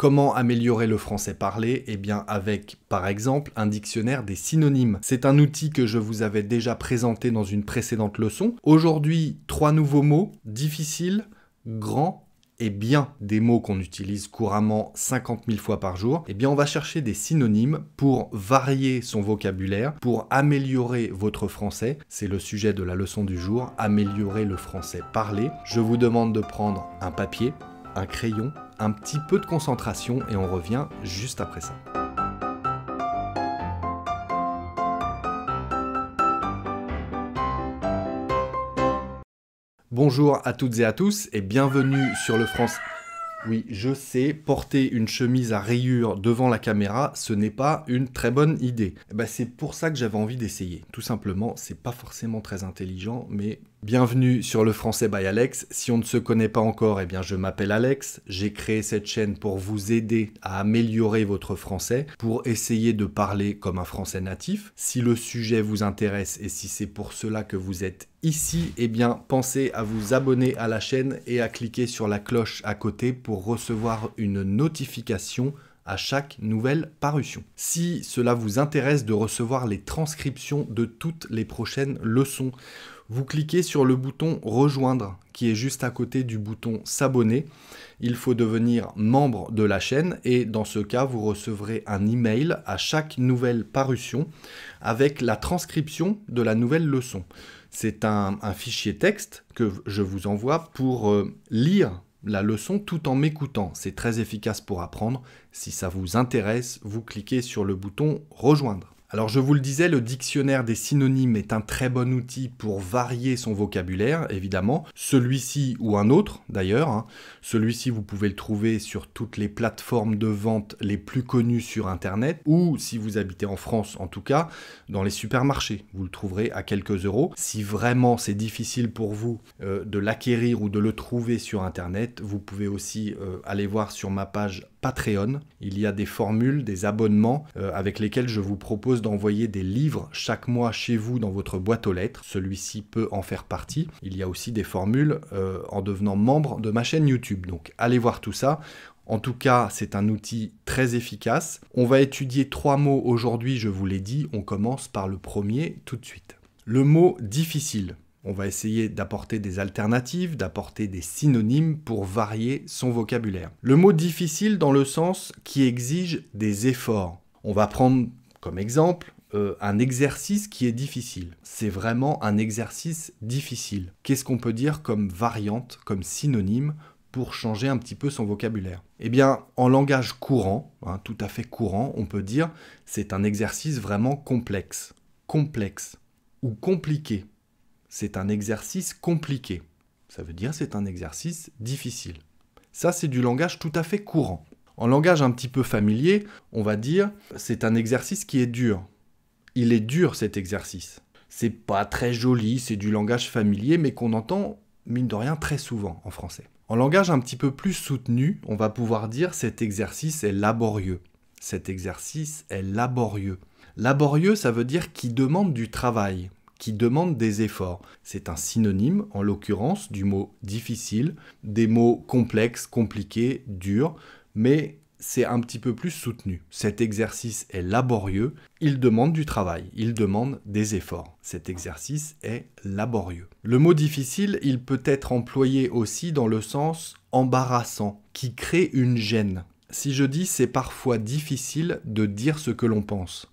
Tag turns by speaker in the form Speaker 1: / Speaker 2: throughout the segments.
Speaker 1: Comment améliorer le français parlé Eh bien avec, par exemple, un dictionnaire des synonymes. C'est un outil que je vous avais déjà présenté dans une précédente leçon. Aujourd'hui, trois nouveaux mots, difficile, grand et bien, des mots qu'on utilise couramment 50 000 fois par jour, eh bien on va chercher des synonymes pour varier son vocabulaire, pour améliorer votre français. C'est le sujet de la leçon du jour, améliorer le français parlé. Je vous demande de prendre un papier, un crayon, un petit peu de concentration et on revient juste après ça. Bonjour à toutes et à tous et bienvenue sur le France. Oui, je sais, porter une chemise à rayures devant la caméra, ce n'est pas une très bonne idée. Eh ben, c'est pour ça que j'avais envie d'essayer. Tout simplement, c'est pas forcément très intelligent, mais Bienvenue sur le français by Alex. Si on ne se connaît pas encore, eh bien je m'appelle Alex. J'ai créé cette chaîne pour vous aider à améliorer votre français, pour essayer de parler comme un français natif. Si le sujet vous intéresse et si c'est pour cela que vous êtes ici, eh bien pensez à vous abonner à la chaîne et à cliquer sur la cloche à côté pour recevoir une notification à chaque nouvelle parution. Si cela vous intéresse de recevoir les transcriptions de toutes les prochaines leçons, vous cliquez sur le bouton Rejoindre qui est juste à côté du bouton S'abonner. Il faut devenir membre de la chaîne et dans ce cas, vous recevrez un email à chaque nouvelle parution avec la transcription de la nouvelle leçon. C'est un, fichier texte que je vous envoie pour euh, lire la leçon tout en m'écoutant. C'est très efficace pour apprendre. Si ça vous intéresse, vous cliquez sur le bouton Rejoindre. Alors je vous le disais, le dictionnaire des synonymes est un très bon outil pour varier son vocabulaire, évidemment. Celui-ci ou un autre d'ailleurs. Hein. Celui-ci vous pouvez le trouver sur toutes les plateformes de vente les plus connues sur Internet, ou si vous habitez en France en tout cas, dans les supermarchés. Vous le trouverez à quelques euros. Si vraiment c'est difficile pour vous euh, de l'acquérir ou de le trouver sur Internet, vous pouvez aussi euh, aller voir sur ma page Patreon. Il y a des formules, des abonnements euh, avec lesquels je vous propose d'envoyer des livres chaque mois chez vous dans votre boîte aux lettres. Celui-ci peut en faire partie. Il y a aussi des formules euh, en devenant membre de ma chaîne YouTube. Donc allez voir tout ça. En tout cas, c'est un outil très efficace. On va étudier trois mots aujourd'hui, je vous l'ai dit. On commence par le premier tout de suite. Le mot difficile. On va essayer d'apporter des alternatives, d'apporter des synonymes pour varier son vocabulaire. Le mot difficile dans le sens qui exige des efforts. On va prendre comme exemple euh, un exercice qui est difficile. C'est vraiment un exercice difficile. Qu'est-ce qu'on peut dire comme variante, comme synonyme pour changer un petit peu son vocabulaire Eh bien, en langage courant, hein, tout à fait courant, on peut dire c'est un exercice vraiment complexe, complexe ou compliqué c'est un exercice compliqué. Ça veut dire c'est un exercice difficile. Ça, c'est du langage tout à fait courant. En langage un petit peu familier, on va dire c'est un exercice qui est dur. Il est dur cet exercice. C'est pas très joli, c'est du langage familier, mais qu'on entend, mine de rien, très souvent en français. En langage un petit peu plus soutenu, on va pouvoir dire cet exercice est laborieux. Cet exercice est laborieux. Laborieux, ça veut dire qui demande du travail, qui demande des efforts. C'est un synonyme, en l'occurrence, du mot difficile, des mots complexes, compliqués, durs, mais c'est un petit peu plus soutenu. Cet exercice est laborieux, il demande du travail, il demande des efforts. Cet exercice est laborieux. Le mot difficile, il peut être employé aussi dans le sens embarrassant, qui crée une gêne. Si je dis c'est parfois difficile de dire ce que l'on pense,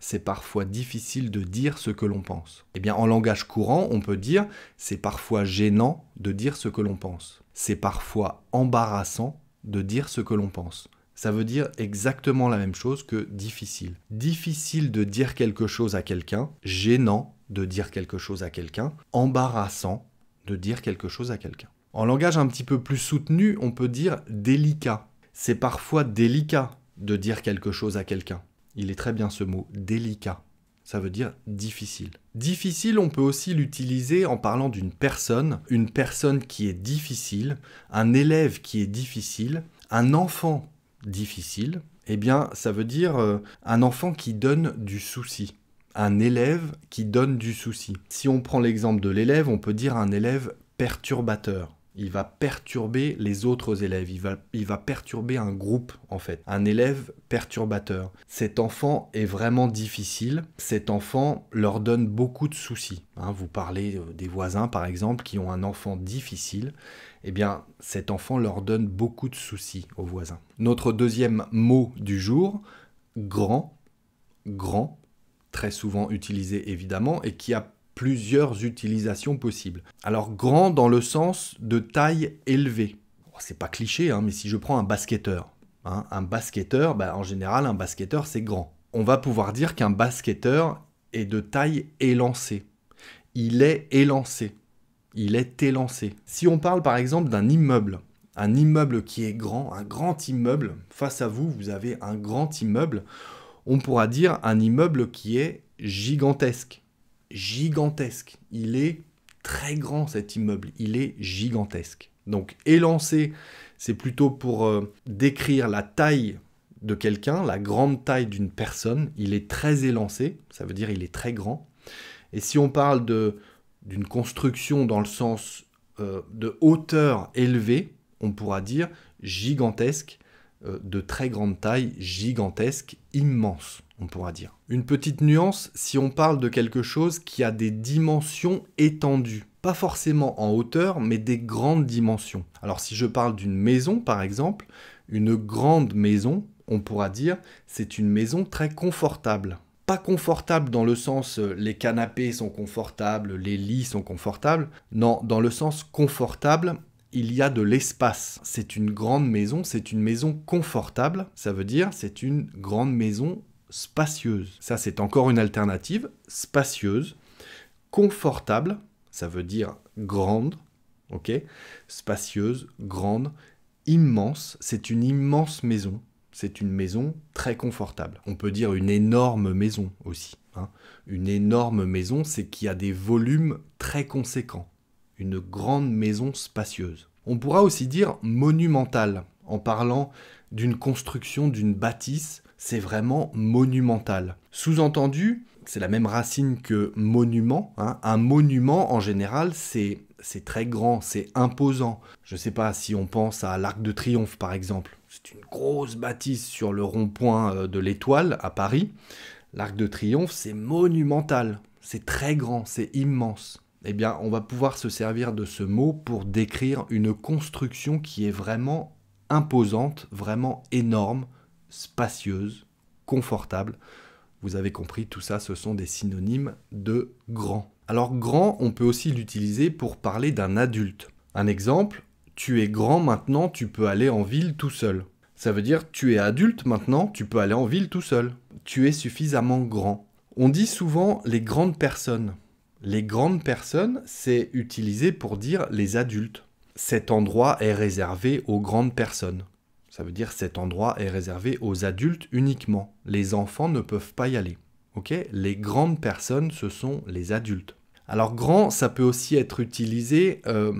Speaker 1: c'est parfois difficile de dire ce que l'on pense. Eh bien, en langage courant, on peut dire c'est parfois gênant de dire ce que l'on pense. C'est parfois embarrassant de dire ce que l'on pense. Ça veut dire exactement la même chose que difficile. Difficile de dire quelque chose à quelqu'un, gênant de dire quelque chose à quelqu'un, embarrassant de dire quelque chose à quelqu'un. En langage un petit peu plus soutenu, on peut dire délicat. C'est parfois délicat de dire quelque chose à quelqu'un il est très bien ce mot, délicat. Ça veut dire difficile. Difficile, on peut aussi l'utiliser en parlant d'une personne, une personne qui est difficile, un élève qui est difficile, un enfant difficile. Eh bien, ça veut dire euh, un enfant qui donne du souci, un élève qui donne du souci. Si on prend l'exemple de l'élève, on peut dire un élève perturbateur il va perturber les autres élèves, il va, il va perturber un groupe en fait, un élève perturbateur. Cet enfant est vraiment difficile, cet enfant leur donne beaucoup de soucis. Hein. vous parlez euh, des voisins par exemple qui ont un enfant difficile, eh bien cet enfant leur donne beaucoup de soucis aux voisins. Notre deuxième mot du jour, grand, grand, très souvent utilisé évidemment, et qui a plusieurs utilisations possibles. Alors grand dans le sens de taille élevée. Oh, c'est pas cliché, hein, mais si je prends un basketteur, hein, un basketteur, bah, en général, un basketteur c'est grand. On va pouvoir dire qu'un basketteur est de taille élancée. Il est élancé. Il est élancé. Si on parle par exemple d'un immeuble, un immeuble qui est grand, un grand immeuble, face à vous, vous avez un grand immeuble, on pourra dire un immeuble qui est gigantesque gigantesque. Il est très grand cet immeuble, il est gigantesque. Donc élancé, c'est plutôt pour euh, décrire la taille de quelqu'un, la grande taille d'une personne. Il est très élancé, ça veut dire il est très grand. Et si on parle de d'une construction dans le sens euh, de hauteur élevée, on pourra dire gigantesque, euh, de très grande taille, gigantesque, immense on pourra dire. Une petite nuance si on parle de quelque chose qui a des dimensions étendues. Pas forcément en hauteur, mais des grandes dimensions. Alors si je parle d'une maison, par exemple, une grande maison, on pourra dire c'est une maison très confortable. Pas confortable dans le sens euh, les canapés sont confortables, les lits sont confortables. Non, dans le sens confortable, il y a de l'espace. C'est une grande maison, c'est une maison confortable. Ça veut dire c'est une grande maison spacieuse. Ça, c'est encore une alternative, spacieuse, confortable, ça veut dire grande, ok Spacieuse, grande, immense, c'est une immense maison, c'est une maison très confortable. On peut dire une énorme maison aussi. Hein. Une énorme maison, c'est qu'il y a des volumes très conséquents. Une grande maison spacieuse. On pourra aussi dire monumentale en parlant d'une construction, d'une bâtisse c'est vraiment monumental. Sous-entendu, c'est la même racine que monument. Hein. Un monument, en général, c'est très grand, c'est imposant. Je ne sais pas si on pense à l'Arc de Triomphe, par exemple. C'est une grosse bâtisse sur le rond-point euh, de l'Étoile, à Paris. L'Arc de Triomphe, c'est monumental, c'est très grand, c'est immense. Eh bien, on va pouvoir se servir de ce mot pour décrire une construction qui est vraiment imposante, vraiment énorme, spacieuse, confortable. Vous avez compris, tout ça, ce sont des synonymes de grand. Alors grand, on peut aussi l'utiliser pour parler d'un adulte. Un exemple, tu es grand maintenant, tu peux aller en ville tout seul. Ça veut dire tu es adulte maintenant, tu peux aller en ville tout seul. Tu es suffisamment grand. On dit souvent les grandes personnes. Les grandes personnes, c'est utilisé pour dire les adultes. Cet endroit est réservé aux grandes personnes. Ça veut dire cet endroit est réservé aux adultes uniquement. Les enfants ne peuvent pas y aller. Ok Les grandes personnes, ce sont les adultes. Alors grand, ça peut aussi être utilisé euh,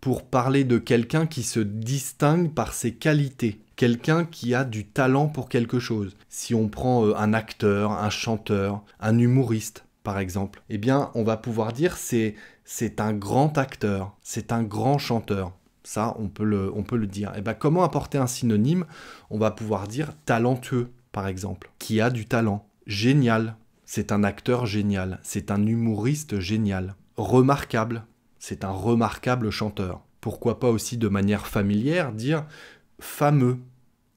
Speaker 1: pour parler de quelqu'un qui se distingue par ses qualités, quelqu'un qui a du talent pour quelque chose. Si on prend euh, un acteur, un chanteur, un humoriste, par exemple, eh bien, on va pouvoir dire c'est c'est un grand acteur, c'est un grand chanteur. Ça, on peut le, on peut le dire. Et eh ben, comment apporter un synonyme On va pouvoir dire talentueux, par exemple, qui a du talent. Génial, c'est un acteur génial. C'est un humoriste génial. Remarquable, c'est un remarquable chanteur. Pourquoi pas aussi de manière familière dire fameux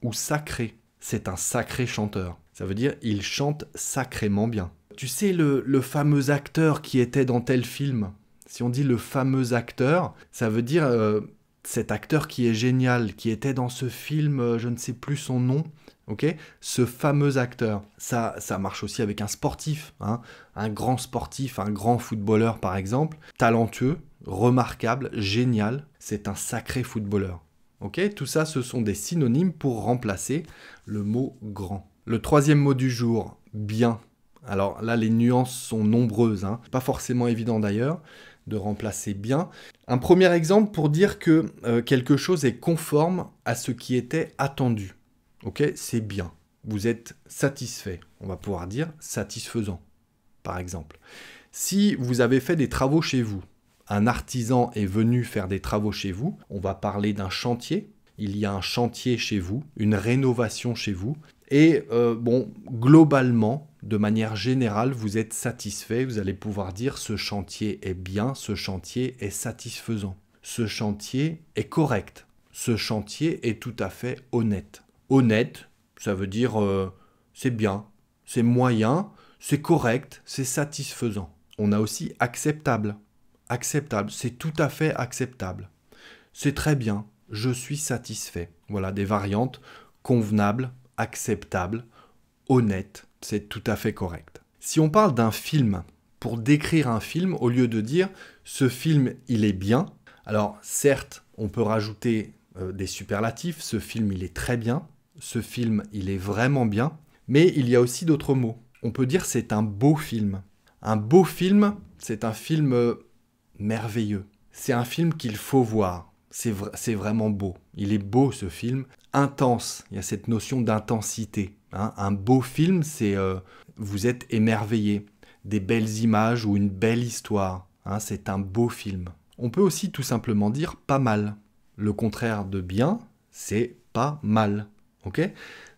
Speaker 1: ou sacré. C'est un sacré chanteur. Ça veut dire il chante sacrément bien. Tu sais le, fameux acteur qui était dans tel film si on dit le fameux acteur, ça veut dire euh, cet acteur qui est génial, qui était dans ce film, euh, je ne sais plus son nom, ok Ce fameux acteur. Ça, ça marche aussi avec un sportif, hein. un grand sportif, un grand footballeur par exemple, talentueux, remarquable, génial. C'est un sacré footballeur. Ok Tout ça, ce sont des synonymes pour remplacer le mot grand. Le troisième mot du jour, bien. Alors là, les nuances sont nombreuses, hein pas forcément évident d'ailleurs de remplacer bien. Un premier exemple pour dire que euh, quelque chose est conforme à ce qui était attendu. Ok, c'est bien. Vous êtes satisfait. On va pouvoir dire satisfaisant, par exemple. Si vous avez fait des travaux chez vous, un artisan est venu faire des travaux chez vous, on va parler d'un chantier. Il y a un chantier chez vous, une rénovation chez vous. Et euh, bon, globalement, de manière générale, vous êtes satisfait, vous allez pouvoir dire ce chantier est bien, ce chantier est satisfaisant, ce chantier est correct, ce chantier est tout à fait honnête. Honnête, ça veut dire euh, c'est bien, c'est moyen, c'est correct, c'est satisfaisant. On a aussi acceptable. Acceptable, c'est tout à fait acceptable. C'est très bien, je suis satisfait. Voilà des variantes convenables, acceptables honnête, c'est tout à fait correct. Si on parle d'un film, pour décrire un film, au lieu de dire ce film il est bien, alors certes on peut rajouter euh, des superlatifs, ce film il est très bien, ce film il est vraiment bien, mais il y a aussi d'autres mots. On peut dire c'est un beau film. Un beau film, c'est un film euh, merveilleux. C'est un film qu'il faut voir c'est vraiment beau. Il est beau ce film, intense. Il y a cette notion d'intensité. Hein. Un beau film, c'est euh, vous êtes émerveillé. Des belles images ou une belle histoire. Hein. C'est un beau film. On peut aussi tout simplement dire pas mal. Le contraire de bien, c'est pas mal. Ok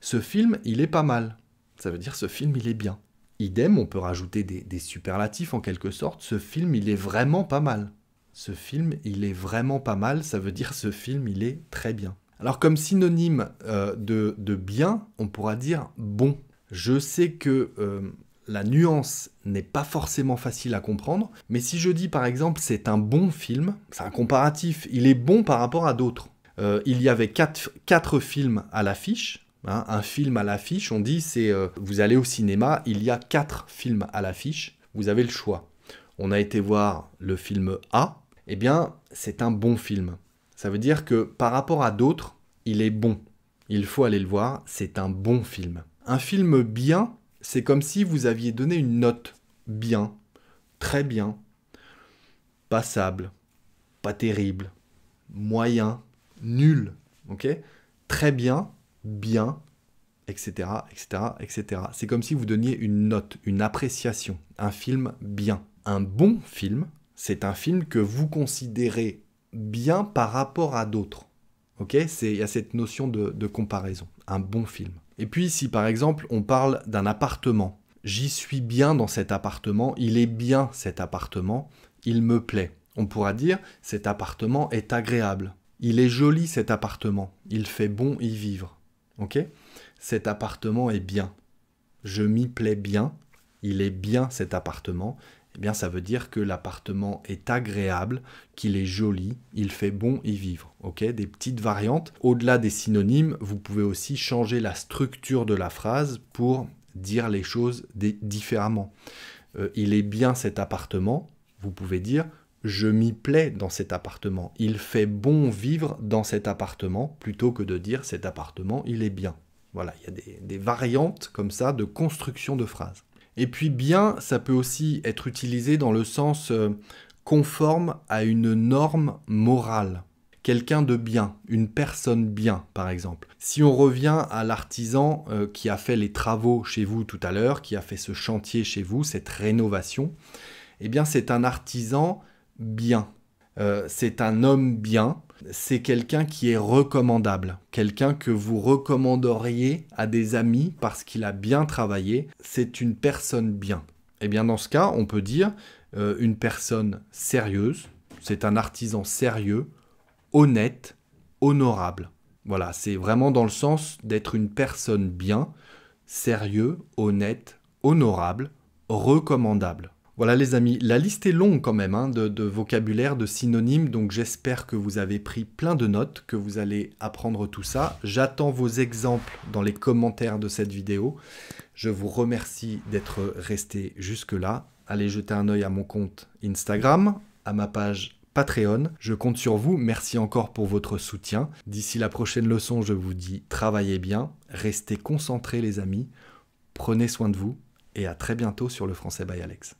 Speaker 1: Ce film, il est pas mal. Ça veut dire ce film, il est bien. Idem, on peut rajouter des superlatifs en quelque sorte. Ce film, il est vraiment pas mal ce film, il est vraiment pas mal, ça veut dire ce film, il est très bien. Alors comme synonyme euh, de, bien, on pourra dire bon. Je sais que euh, la nuance n'est pas forcément facile à comprendre, mais si je dis par exemple c'est un bon film, c'est un comparatif, il est bon par rapport à d'autres. Euh, il y avait quatre, quatre films à l'affiche, hein. un film à l'affiche, on dit c'est vous allez au cinéma, il y a quatre films à l'affiche, vous avez le choix. On a été voir le film A, eh bien, c'est un bon film. Ça veut dire que par rapport à d'autres, il est bon. Il faut aller le voir, c'est un bon film. Un film bien, c'est comme si vous aviez donné une note bien, très bien, passable, pas terrible, moyen, nul, ok Très bien, bien, etc., etc., etc. C'est comme si vous donniez une note, une appréciation. Un film bien. Un bon film, c'est un film que vous considérez bien par rapport à d'autres. Ok Il y a cette notion de, comparaison. Un bon film. Et puis, si par exemple, on parle d'un appartement, j'y suis bien dans cet appartement, il est bien cet appartement, il me plaît. On pourra dire, cet appartement est agréable. Il est joli cet appartement, il fait bon y vivre. Ok Cet appartement est bien. Je m'y plais bien, il est bien cet appartement, eh bien ça veut dire que l'appartement est agréable, qu'il est joli, il fait bon y vivre. Ok, des petites variantes. Au-delà des synonymes, vous pouvez aussi changer la structure de la phrase pour dire les choses différemment. Euh, il est bien cet appartement. Vous pouvez dire je m'y plais dans cet appartement. Il fait bon vivre dans cet appartement plutôt que de dire cet appartement il est bien. Voilà, il y a des, des variantes comme ça de construction de phrases. Et puis bien, ça peut aussi être utilisé dans le sens euh, conforme à une norme morale. Quelqu'un de bien, une personne bien par exemple. Si on revient à l'artisan euh, qui a fait les travaux chez vous tout à l'heure, qui a fait ce chantier chez vous, cette rénovation, eh bien c'est un artisan bien. Euh, c'est un homme bien, c'est quelqu'un qui est recommandable, quelqu'un que vous recommanderiez à des amis parce qu'il a bien travaillé, c'est une personne bien. Eh bien dans ce cas, on peut dire euh, une personne sérieuse, c'est un artisan sérieux, honnête, honorable. Voilà, c'est vraiment dans le sens d'être une personne bien, sérieux, honnête, honorable, recommandable. Voilà les amis, la liste est longue quand même hein, de, vocabulaire, de synonymes, donc j'espère que vous avez pris plein de notes, que vous allez apprendre tout ça. J'attends vos exemples dans les commentaires de cette vidéo. Je vous remercie d'être resté jusque-là. Allez jeter un oeil à mon compte Instagram, à ma page Patreon. Je compte sur vous, merci encore pour votre soutien. D'ici la prochaine leçon, je vous dis travaillez bien, restez concentrés les amis, prenez soin de vous et à très bientôt sur le français by Alex.